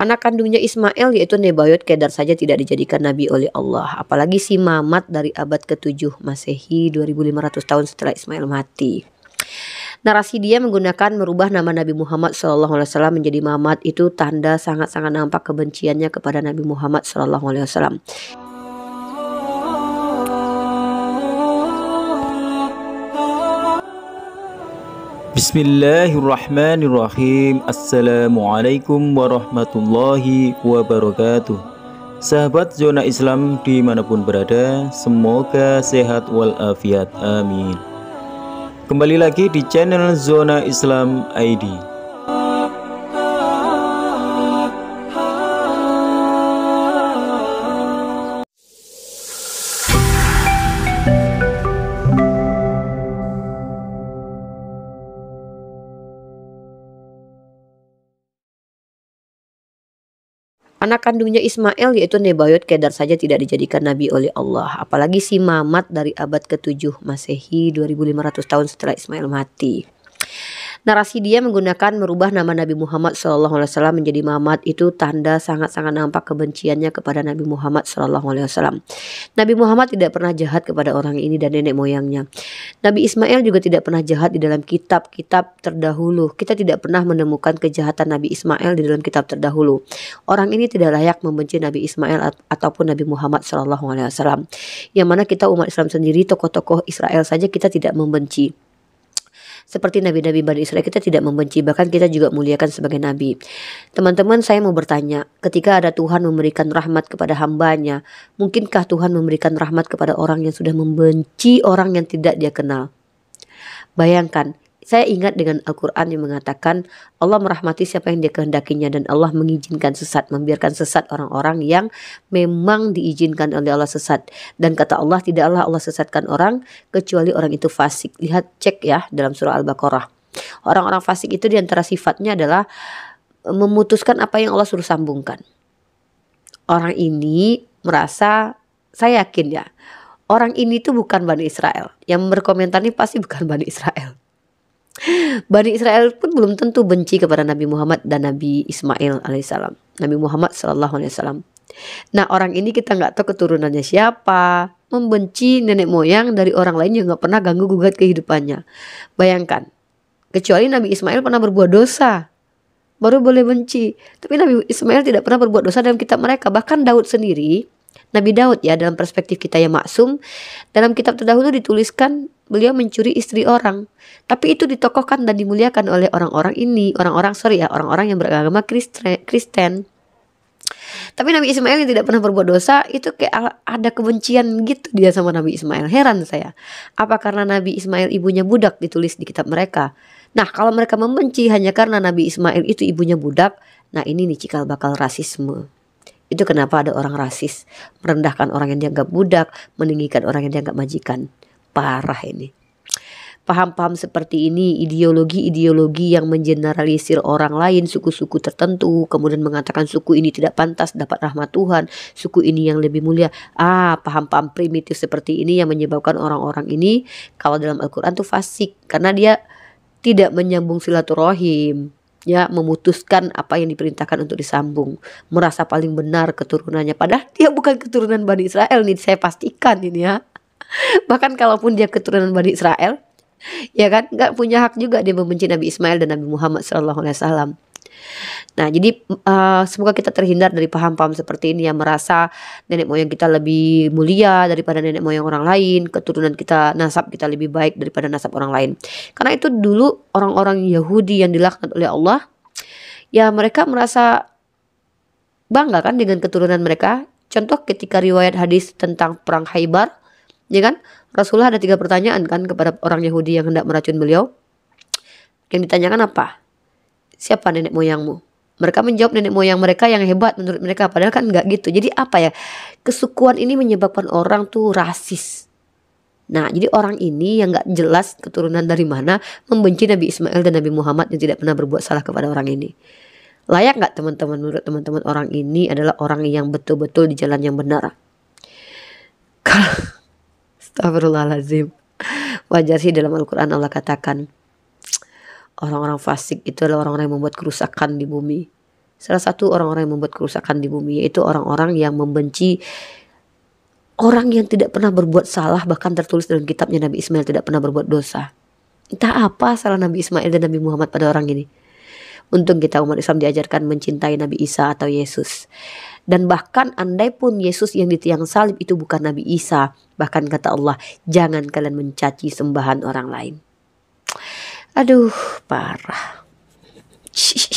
Anak kandungnya Ismail yaitu Nebayot Kedar saja tidak dijadikan nabi oleh Allah, apalagi si Mamat dari abad ke-7 Masehi 2500 tahun setelah Ismail mati. Narasi dia menggunakan merubah nama Nabi Muhammad SAW menjadi Mamat itu tanda sangat-sangat nampak kebenciannya kepada Nabi Muhammad SAW. Bismillahirrahmanirrahim Assalamualaikum warahmatullahi wabarakatuh Sahabat zona Islam dimanapun berada Semoga sehat walafiat amin Kembali lagi di channel zona Islam ID Anak kandungnya Ismail yaitu Nebayot Kedar saja tidak dijadikan nabi oleh Allah. Apalagi si Mamat dari abad ke-7 Masehi 2500 tahun setelah Ismail mati. Narasi dia menggunakan merubah nama Nabi Muhammad SAW menjadi Muhammad itu tanda sangat-sangat nampak kebenciannya kepada Nabi Muhammad SAW. Nabi Muhammad tidak pernah jahat kepada orang ini dan nenek moyangnya. Nabi Ismail juga tidak pernah jahat di dalam kitab-kitab terdahulu. Kita tidak pernah menemukan kejahatan Nabi Ismail di dalam kitab terdahulu. Orang ini tidak layak membenci Nabi Ismail ataupun Nabi Muhammad SAW. Yang mana kita umat Islam sendiri, tokoh-tokoh Israel saja kita tidak membenci. Seperti nabi-nabi Bani Israel kita tidak membenci bahkan kita juga muliakan sebagai nabi. Teman-teman saya mau bertanya, ketika ada Tuhan memberikan rahmat kepada hambanya, mungkinkah Tuhan memberikan rahmat kepada orang yang sudah membenci orang yang tidak dia kenal? Bayangkan saya ingat dengan Al-Quran yang mengatakan Allah merahmati siapa yang dia kehendakinya dan Allah mengizinkan sesat, membiarkan sesat orang-orang yang memang diizinkan oleh Allah sesat. Dan kata Allah, tidaklah Allah sesatkan orang kecuali orang itu fasik. Lihat, cek ya dalam surah Al-Baqarah. Orang-orang fasik itu diantara sifatnya adalah e, memutuskan apa yang Allah suruh sambungkan. Orang ini merasa, saya yakin ya, orang ini tuh bukan Bani Israel. Yang berkomentar ini pasti bukan Bani Israel Bani Israel pun belum tentu benci kepada Nabi Muhammad dan Nabi Ismail alaihissalam. Nabi Muhammad sallallahu alaihi wasallam. Nah orang ini kita nggak tahu keturunannya siapa, membenci nenek moyang dari orang lain yang nggak pernah ganggu gugat kehidupannya. Bayangkan, kecuali Nabi Ismail pernah berbuat dosa, baru boleh benci. Tapi Nabi Ismail tidak pernah berbuat dosa dalam kitab mereka. Bahkan Daud sendiri Nabi Daud ya dalam perspektif kita yang maksum dalam kitab terdahulu dituliskan beliau mencuri istri orang tapi itu ditokohkan dan dimuliakan oleh orang-orang ini orang-orang sorry ya orang-orang yang beragama Kristen tapi Nabi Ismail yang tidak pernah berbuat dosa itu kayak ada kebencian gitu dia sama Nabi Ismail heran saya apa karena Nabi Ismail ibunya budak ditulis di kitab mereka Nah, kalau mereka membenci hanya karena Nabi Ismail itu ibunya budak, nah ini nih cikal bakal rasisme. Itu kenapa ada orang rasis, merendahkan orang yang dianggap budak, meninggikan orang yang dianggap majikan. Parah ini. Paham-paham seperti ini, ideologi-ideologi yang mengeneralisir orang lain, suku-suku tertentu, kemudian mengatakan suku ini tidak pantas dapat rahmat Tuhan, suku ini yang lebih mulia. Ah, paham-paham primitif seperti ini yang menyebabkan orang-orang ini kalau dalam Al-Qur'an tuh fasik karena dia tidak menyambung silaturahim ya memutuskan apa yang diperintahkan untuk disambung merasa paling benar keturunannya padahal dia bukan keturunan Bani Israel nih saya pastikan ini ya bahkan kalaupun dia keturunan Bani Israel ya kan nggak punya hak juga dia membenci Nabi Ismail dan Nabi Muhammad Shallallahu Alaihi Wasallam Nah, jadi uh, semoga kita terhindar dari paham-paham seperti ini yang merasa nenek moyang kita lebih mulia daripada nenek moyang orang lain, keturunan kita, nasab kita lebih baik daripada nasab orang lain. Karena itu dulu orang-orang Yahudi yang dilaknat oleh Allah, ya mereka merasa bangga kan dengan keturunan mereka. Contoh ketika riwayat hadis tentang perang Haibar, ya kan? Rasulullah ada tiga pertanyaan kan kepada orang Yahudi yang hendak meracun beliau. Yang ditanyakan apa? siapa nenek moyangmu? Mereka menjawab nenek moyang mereka yang hebat menurut mereka. Padahal kan nggak gitu. Jadi apa ya? Kesukuan ini menyebabkan orang tuh rasis. Nah, jadi orang ini yang nggak jelas keturunan dari mana membenci Nabi Ismail dan Nabi Muhammad yang tidak pernah berbuat salah kepada orang ini. Layak nggak teman-teman menurut teman-teman orang ini adalah orang yang betul-betul di jalan yang benar? Astagfirullahaladzim Wajar sih dalam Al-Quran Allah katakan orang-orang fasik itu adalah orang-orang yang membuat kerusakan di bumi. Salah satu orang-orang yang membuat kerusakan di bumi yaitu orang-orang yang membenci orang yang tidak pernah berbuat salah bahkan tertulis dalam kitabnya Nabi Ismail tidak pernah berbuat dosa. Entah apa salah Nabi Ismail dan Nabi Muhammad pada orang ini. Untung kita umat Islam diajarkan mencintai Nabi Isa atau Yesus. Dan bahkan andai pun Yesus yang di tiang salib itu bukan Nabi Isa. Bahkan kata Allah, jangan kalian mencaci sembahan orang lain. Aduh, parah. Cih.